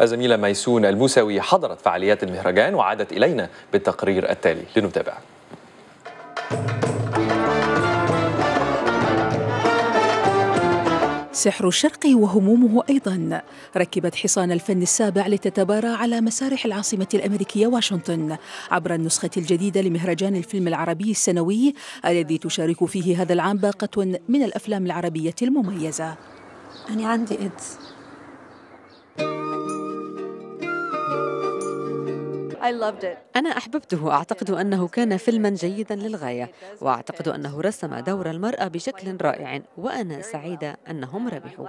الزميلة ميسون الموسوي حضرت فعاليات المهرجان وعادت إلينا بالتقرير التالي لنتابع سحر الشرق وهمومه ايضا ركبت حصان الفن السابع لتتبارى على مسارح العاصمه الامريكيه واشنطن عبر النسخه الجديده لمهرجان الفيلم العربي السنوي الذي تشارك فيه هذا العام باقه من الافلام العربيه المميزه انا عندي ايدز أنا أحببته أعتقد أنه كان فيلما جيدا للغاية وأعتقد أنه رسم دور المرأة بشكل رائع وأنا سعيدة أنهم ربحوا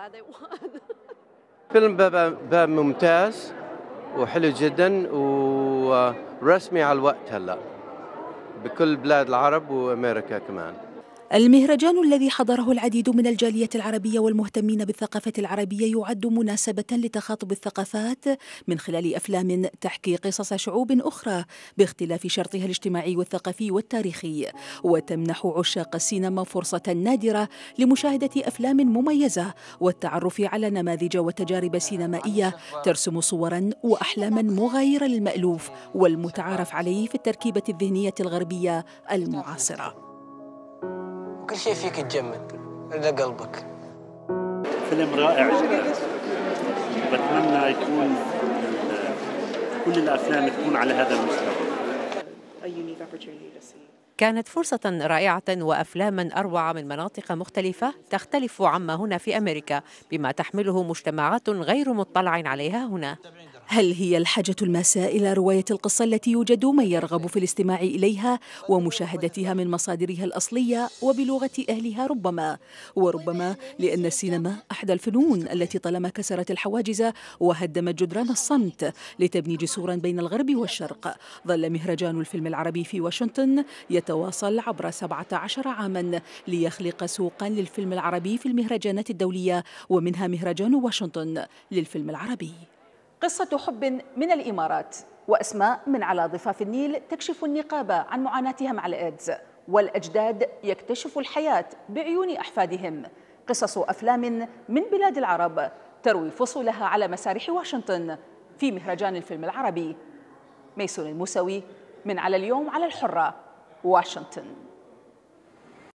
فيلم باب ممتاز وحلو جدا ورسمي على الوقت هلا بكل بلاد العرب وامريكا كمان المهرجان الذي حضره العديد من الجالية العربية والمهتمين بالثقافة العربية يعد مناسبة لتخاطب الثقافات من خلال أفلام تحكي قصص شعوب أخرى باختلاف شرطها الاجتماعي والثقافي والتاريخي وتمنح عشاق السينما فرصة نادرة لمشاهدة أفلام مميزة والتعرف على نماذج وتجارب سينمائية ترسم صورا وأحلاما مغايرة للمألوف والمتعارف عليه في التركيبة الذهنية الغربية المعاصرة كل شيء فيك تجمد إلا قلبك فيلم رائع جدا بتمنى يكون كل الأفلام تكون على هذا المستوى كانت فرصة رائعة وأفلاما أروع من مناطق مختلفة تختلف عما هنا في أمريكا بما تحمله مجتمعات غير مطلع عليها هنا هل هي الحاجة الماساة إلى رواية القصة التي يوجد من يرغب في الاستماع إليها ومشاهدتها من مصادرها الأصلية وبلغة أهلها ربما وربما لأن السينما أحد الفنون التي طالما كسرت الحواجز وهدمت جدران الصمت لتبني جسورا بين الغرب والشرق ظل مهرجان الفيلم العربي في واشنطن يتواصل عبر 17 عاما ليخلق سوقا للفيلم العربي في المهرجانات الدولية ومنها مهرجان واشنطن للفيلم العربي قصة حب من الإمارات وأسماء من على ضفاف النيل تكشف النقابة عن معاناتها مع الإيدز والأجداد يكتشف الحياة بعيون أحفادهم قصص أفلام من بلاد العرب تروي فصولها على مسارح واشنطن في مهرجان الفيلم العربي ميسون الموسوي من على اليوم على الحرة واشنطن